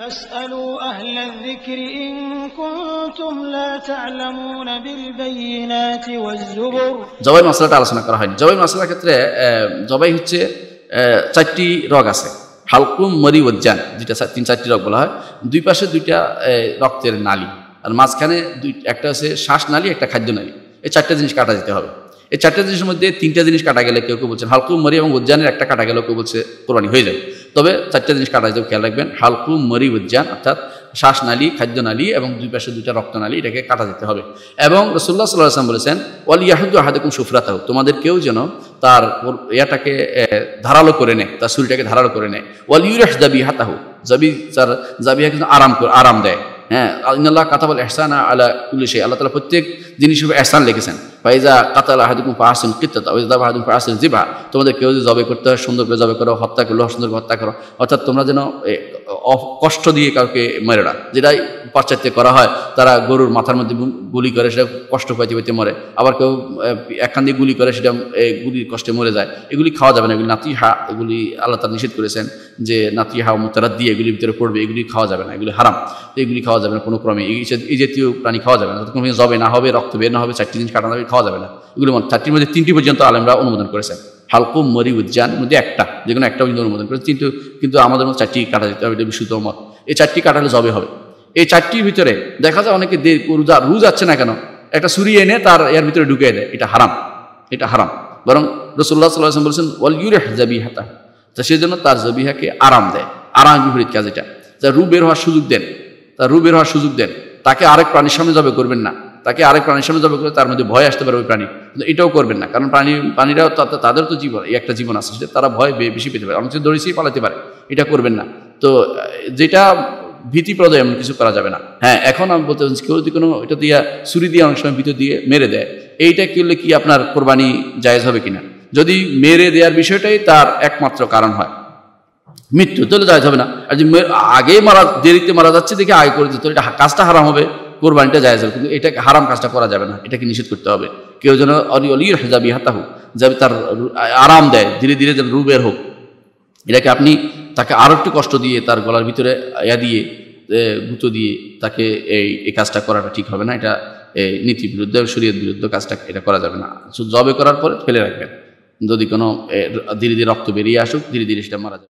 জবাই মশলাটা আলোচনা করা হয় জবাই মশলার ক্ষেত্রে জবাই হচ্ছে চারটি রগ আছে হালকুম মরি উজ্জান যেটা তিন চারটি রগ বলা হয় দুই পাশে দুইটা রক্তের নালী আর মাঝখানে দুই একটা হচ্ছে শ্বাস নালী একটা খাদ্য নালী এই চারটে জিনিস কাটা যেতে হবে এই চারটে জিনিসের মধ্যে তিনটা জিনিস কাটা গেলে কেউ কেউ বলছেন হালকুম মরি এবং উজ্জানের একটা কাটা গেলে কেউ বলছে পুরানি হয়ে যায় তবে চারটা জিনিস কাটা যেতে খেয়াল রাখবেন হালকু মরি উজ্জান অর্থাৎ শ্বাসনালী খাদ্যনালী এবং দুই পাশে দুটা রক্তনালী এটাকে কাটা যেতে হবে এবং রসুল্লাহ সাল্লাহ আসলাম বলেছেন ওয়াল ইয়াহুদ্দু আহাদুকুম সুফরাতাহ তোমাদের কেউ যেন তার ইয়াটাকে ধারালো করে নেয় তার শরীরটাকে ধারালো করে নেয় ওয়াল ইউরাহ জাবি হাতাহু জাবি তার জাবিহা কিন্তু আরাম আরাম দেয় হ্যাঁ আল্লাহ কাতাবল এহসান আল্লাহ পুলিশে আল্লাহ তালা প্রত্যেক জিনিস উপরে এহসান লিখেছেন ফাইজা কাতাল আহাদুকুম ফাহসুন কিত্তা ওইজা আহাদুম ফাহসুন জিবা তোমাদের কেউ যদি জবে করতে হয় সুন্দর করে জবে করো হত্যা করলো সুন্দর হত্যা করো অর্থাৎ তোমরা যেন কষ্ট দিয়ে কাউকে মরে না যেটাই পাশ্চাত্যে করা হয় তারা গরুর মাথার মধ্যে গুলি করে সেটা কষ্ট পাইতে পাইতে মরে আবার কেউ একখান দিয়ে গুলি করে সেটা গুলির কষ্টে মরে যায় এগুলি খাওয়া যাবে না এগুলি নাতি হা এগুলি আল্লাহ তার নিষেধ করেছেন যে নাতি হা মোতারা দিয়ে এগুলির ভিতরে পড়বে এগুলি খাওয়া যাবে না এগুলি হারাম এগুলি খাওয়া যাবে না কোনো ক্রমে এই জাতীয় প্রাণী খাওয়া যাবে না কোনো জবে না হবে রক্ত বের না হবে চারটি জিনিস কাটানো খাওয়া যাবে না এগুলো চারটির মধ্যে তিনটি পর্যন্ত আলমরা অনুমোদন করেছেন হালকুম মরি উজ্জান মধ্যে একটা যে কোনো একটা অন্য অনুমোদন করে কিন্তু কিন্তু আমাদের মতো চারটি কাটা যেতে হবে এটা বিশুদ্ধ মত এই চারটি কাটালে জবে হবে এই চারটির ভিতরে দেখা যায় অনেকে রোজা রু যাচ্ছে না কেন একটা সুরি এনে তার এর ভিতরে ঢুকে দেয় এটা হারাম এটা হারাম বরং রসুল্লাহ সাল্লাহ বলছেন ওয়াল জাবি হাতা তা সেই জন্য তার জবিহাকে আরাম দেয় আরাম বিপরীত কাজ এটা যা রু বের হওয়ার সুযোগ দেন তার রু বের হওয়ার সুযোগ দেন তাকে আরেক প্রাণীর সামনে জবে করবেন না তাকে আরেক প্রাণীর সামনে জবাই করে তার মধ্যে ভয় আসতে পারে ওই প্রাণী কিন্তু এটাও করবেন না কারণ প্রাণী প্রাণীরাও তাদের তো জীবন এই একটা জীবন আছে সেটা তারা ভয় বেশি পেতে পারে অনেক দড়িয়েই পালাতে পারে এটা করবেন না তো যেটা ভীতিপ্রদ এমন কিছু করা যাবে না হ্যাঁ এখন আমি বলতে চাচ্ছি কেউ যদি কোনো এটা দিয়ে ছুরি দিয়ে অনেক সময় ভিতর দিয়ে মেরে দেয় এইটা করলে কি আপনার কোরবানি জায়জ হবে কিনা যদি মেরে দেওয়ার বিষয়টাই তার একমাত্র কারণ হয় মৃত্যু তাহলে জায়জ হবে না আর যদি আগে মারা দেরিতে মারা যাচ্ছে দেখে আগে করে দিতে এটা কাজটা হারাম হবে কোরবানিটা যায় যাবে কিন্তু এটাকে হারাম কাজটা করা যাবে না এটাকে নিষেধ করতে হবে কেউ যেন অলি অলি যাবি হাতাহু যাবে তার আরাম দেয় ধীরে ধীরে যেন রুবের হোক এটাকে আপনি তাকে আরও একটু কষ্ট দিয়ে তার গলার ভিতরে ইয়া দিয়ে গুঁতো দিয়ে তাকে এই এই কাজটা করাটা ঠিক হবে না এটা নীতি বিরুদ্ধে শরীরের বিরুদ্ধে কাজটা এটা করা যাবে না জবে করার পরে ফেলে রাখবেন যদি কোনো ধীরে ধীরে রক্ত বেরিয়ে আসুক ধীরে ধীরে সেটা মারা যাবে